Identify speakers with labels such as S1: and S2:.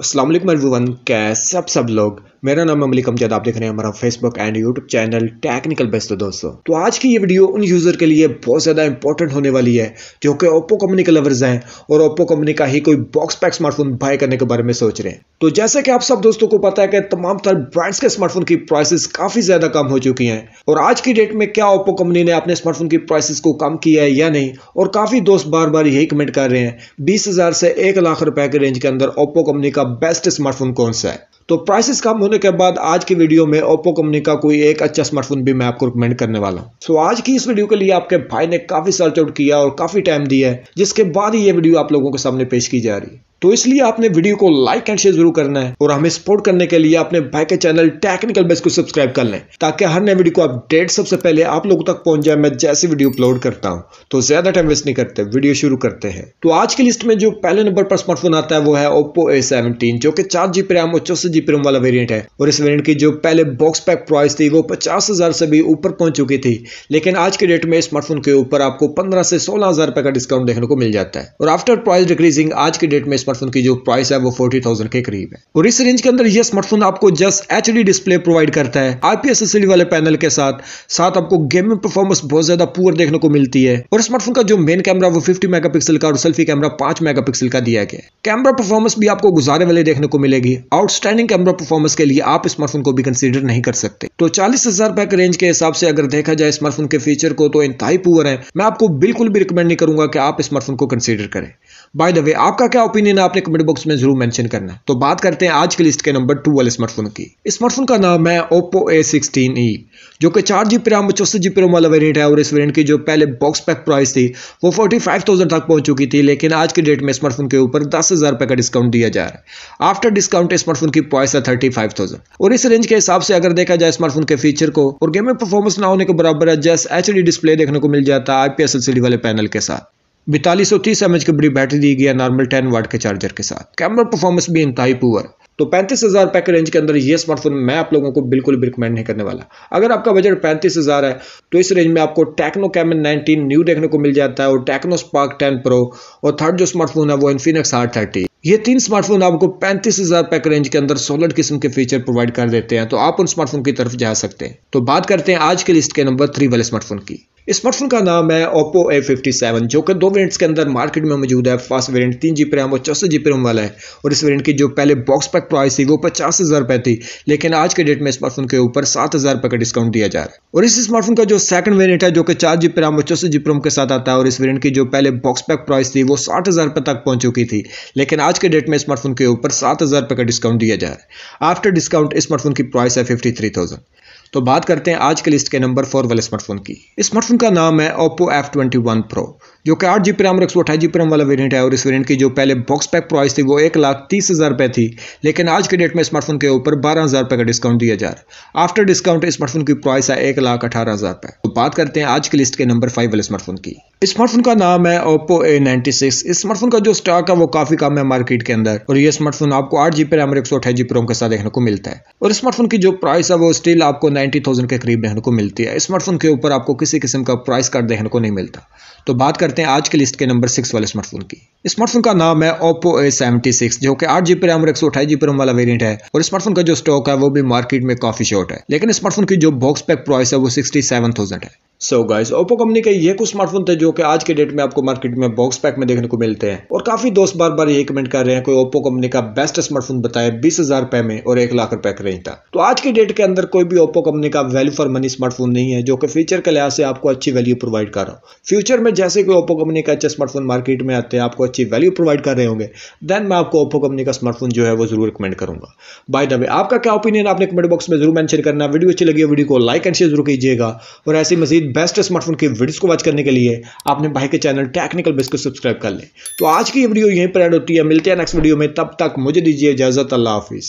S1: Aslam everyone कैसे सब सब लोग मेरा नाम है मलिक कमजद आप देख रहे हैं हमारा Facebook and YouTube channel Technical Best दोस्तों तो आज की ये वीडियो उन यूज़र के लिए बहुत ज़्यादा इंपॉर्टेंट होने वाली है जो कि ओप्पो कंपनी के लवर्स हैं और ओप्पो कंपनी का ही कोई बॉक्स पैक स्मार्टफोन बाय करने के बारे में सोच रहे हैं तो जैसे कि आप सब दोस्तों को पता है कि तमाम तर ब्रांड्स के स्मार्टफोन की प्राइसेस काफ़ी ज़्यादा कम हो चुकी हैं और आज की डेट में क्या ओप्पो कंपनी ने अपने स्मार्टफोन की प्राइसेस को कम किया है या नहीं और काफ़ी दोस्त बार बार यही कमेंट कर रहे हैं बीस से एक लाख रुपए के रेंज के अंदर ओप्पो कंपनी का बेस्ट स्मार्टफोन कौन सा है तो प्राइसेस कम होने के बाद आज की वीडियो में ओप्पो कंपनी का कोई एक अच्छा स्मार्टफोन भी मैं आपको रिकमेंड करने वाला हूँ सो so, आज की इस वीडियो के लिए आपके भाई ने काफी सर्च आउट किया और काफी टाइम दिया है जिसके बाद ही ये वीडियो आप लोगों के सामने पेश की जा रही है तो इसलिए आपने वीडियो को लाइक एंड शेयर जरूर करना है और हमें सपोर्ट करने के लिए अपने भाई के चैनल टेक्निकल बेस को सब्सक्राइब कर लें ताकि हर नए वीडियो को अपडेट सबसे पहले आप लोगों तक पहुंच जाए मैं जैसे वीडियो अपलोड करता हूं तो ज्यादा टाइम वेस्ट नहीं करते वीडियो शुरू करते हैं तो आज की लिस्ट में जो पहले नंबर पर स्मार्टफोन आता है वो है ओप्पो ए जो कि चार जी रैम और चौसठ जी प्रेम वाला वेरियंट है और इस वेरियंट की जो पहले बॉक्स पैक प्राइस थी वो पचास से भी ऊपर पहुंच चुकी थी लेकिन आज के डेट में स्मार्टफोन के ऊपर आपको पंद्रह से सोलह हजार का डिस्काउंट देखने को मिल जाता है और आफ्टर प्राइस डिक्रीजिंग आज के डेट में स्मार्टफोन की जो प्राइस है वो फोर्टी थाउजेंड के करीब है और इस रेंज के अंदर ये स्मार्टफोन आपको जस्ट एच डिस्प्ले प्रोवाइड करता है आईपीएस वाले पैनल के साथ साथ आपको गेमिंग परफॉर्मेंस बहुत ज्यादा पुअर देखने को मिलती है और स्मार्टफोन का जो मेन कैमरा वो फिफ्टी मेगा का और सेल्फी कैमरा पांच मेगा का दिया गया कैमरा परफॉर्मेंस भी आपको गुजारे वाले देखने को मिलेगी आउटस्टैंडिंग कैमरा परफॉर्मेंस के लिए आप स्मार्टफोन को भी कंसिडर नहीं कर सकते तो चालीस हजार रुपए रेंज के हिसाब से अगर देखा जाए स्मार्टफोन के फीचर को तो इंतई पुअर है मैं आपको बिल्कुल भी रिकमेंड नहीं करूंगा कि आप स्मार्टफोन को कंसिडर करें बाय द वे आपका क्या ओपिनियन में आपने कमेंट बॉक्स में जरूर मेंशन करना तो बात करते हैं आज की लिस्ट के नंबर टू वाले स्मार्टफोन की स्मार्टफोन का नाम है ओप्पो ए सिक्सटीन जो कि चार जी रैम चौसठ जी वाला वेरियंट है और इस वेरियंट की जो पहले बॉक्स पैक प्राइस थी वो फोर्टी तक पहुंच चुकी थी लेकिन आज की डेट में स्मार्टफोन के ऊपर दस हज़ार का डिस्काउंट दिया जा रहा है आफ्टर डिस्काउंट स्मार्टफोन की प्राइस है थर्टी और इस रेंज के हिसाब से अगर देखा जाए स्मार्टफोन के फीचर को और गेमिंग परफॉर्मेंस ना होने के बराबर है जस्ट एच डिस्प्ले देखने को मिल जाता है आईपीएस एलसीडी वाले पैनल के साथ बैतालीस सौ तीस एम एच की बड़ी बैटरी दी गई है नॉर्मल टेन वाट के चार्जर के साथ कैमरा परफॉर्मेंस भी इंतहाई पुअर तो पैंतीस हज़ार पैक के रेंज के अंदर ये स्मार्टफोन मैं आप लोगों को बिल्कुल भी रिकमेंड नहीं करने वाला अगर आपका बजट पैंतीस हज़ार है तो इस रेंज में आपको टेक्नो कैमन 19 न्यू देखने को मिल जाता है और टेक्नो स्पार्क 10 प्रो और थर्ड जो स्मार्टफोन है वो इन्फिनिक्स आर थर्टी ये तीन स्मार्टफोन आपको पैंतीस हज़ार पैक रेंज के अंदर सोलड किस्म के फीचर प्रोवाइड कर देते हैं तो आप उन स्मार्टफोन की तरफ जा सकते हैं तो बात करते हैं आज के लिस्ट के नंबर थ्री वाले स्मार्टफोन की स्मार्टफोन का नाम है ओप्पो सेवन जो कि दो वेरिएंट्स के अंदर मार्केट में मौजूद है फर्स्ट वेरिएंट तीन जी पी रैम और चौसठ जी पी रैम वाला है और इस वेरिएंट की जो पहले बॉक्स पैक प्राइस थी वो पचास हज़ार रुपये थी लेकिन आज के डेट में स्मार्टफोन के ऊपर सात हज़ार रुपये का डिस्काउंट दिया जा रहा है और इस स्मार्टफोन का जो सेकंड वेरियंट है जो कि चार जी पी रैम और चौसठ जी पी रैम के साथ आता है और इस वेरियंट की जो पहले बॉक्स पैक प्राइस थी वो साठ हज़ार रुपये तक पहुँच चुकी थी लेकिन आज के डेट में स्मार्टफोन के ऊपर सात हज़ार रुपये का डिस्काउंट दिया जा रहा है आफ्टर डिस्काउंट स्मार्टफोन की प्राइस है फिफ्टी थ्री थाउजेंड तो बात करते हैं आज के लिस्ट के नंबर फोर वाले स्मार्टफोन की स्मार्टफोन का नाम है Oppo F twenty one Pro जो कि आठ जी पी रैम और एक सौ अठाई जी पी वाला वेरियंट है और इस वेरियंट की जो पहले बॉक्स पैक प्राइस थी वो एक लाख तीस हज़ार रुपये थी लेकिन आज के डेट में स्मार्टफोन के ऊपर बारह हज़ार रुपये का डिस्काउंट दिया जा रहा है आफ्टर डिस्काउंट स्मार्टफोन की प्राइस है एक लाख अठारह हज़ार रुपये तो बात करते हैं आज की लिस्ट के नंबर फाइव वाले स्मार्टफोन की स्मार्टफोन का नाम है Oppo A ninety six smartphone का जो स्टॉक है वो काफ़ी कम है मार्केट के अंदर और ये स्मार्टफोन आपको आठ जी रैम और एक सौ अठाई जी रोम के साथ देखने को मिलता है और स्मार्टफोन की जो प्राइस है वो स्टिल आपको नाइन्टी थाउजेंड के करीब देखने को मिलती है स्मार्टफोन के ऊपर आपको किसी किस्म का प्राइस कार्ड देखने को नहीं मिलता तो बात करते करते हैं आज के लिस्ट के नंबर सिक्स वाले स्मार्टफोन की स्मार्टफोन का नाम है ओप्पो ए सेवेंटी सिक्स जो कि आठ जीबी रैम और एक सौ अठाई जीबी रैम वाला वेरिएंट है और स्मार्टफोन का जो स्टॉक है वो भी मार्केट में काफी शॉर्ट है लेकिन स्मार्टफोन की जो बॉक्स पैक प्राइस है वो सिक्सटी सेवन थाउजेंड है सो गाइस ओप्पो कंपनी के ये कुछ स्मार्टफोन थे जो कि आज के डेट में आपको मार्केट में बॉक्स पैक में देखने को मिलते हैं और काफी दोस्त बार बार ये कमेंट कर रहे हैं कोई ओप्पो कंपनी का बेस्ट स्मार्टफोन बताया बीस हजार रुपए में और एक लाख रुपए का रेंज था तो आज के डेट के अंदर कोई भी ओप्पो कंपनी का वैल्यू फॉर मनी स्मार्टफोन नहीं है जो कि फ्यूचर के लिहाज से आपको अच्छी वैल्यू प्रोवाइड कर रहा हूँ फ्यूचर में जैसे कोई ओप्पो कंपनी का अच्छा स्मार्टफोन मार्केट में आते हैं आपको अच्छी वैल्यू प्रोवाइड कर रहे होंगे देन मैं आपको ओप्पो कंपनी का स्मार्टफोन जो है वो जरूर रिकमेंड करूँगा बाय द वे आपका क्या ओपिनियन आपने कमेंट बॉक्स में जरूर मैंशन करना वीडियो अच्छी लगी वीडियो को लाइक एंड शेयर जरूर कीजिएगा और ऐसी मजीद बेस्ट स्मार्टफोन की वीडियोज़ को वॉच करने के लिए आपने भाई के चैनल टेक्निकल बेस को सब्सक्राइब कर लें तो आज की वीडियो यहीं पर एड होती है मिलते हैं नेक्स्ट वीडियो में तब तक मुझे दीजिए इजाज़त अल्लाह हाफिज़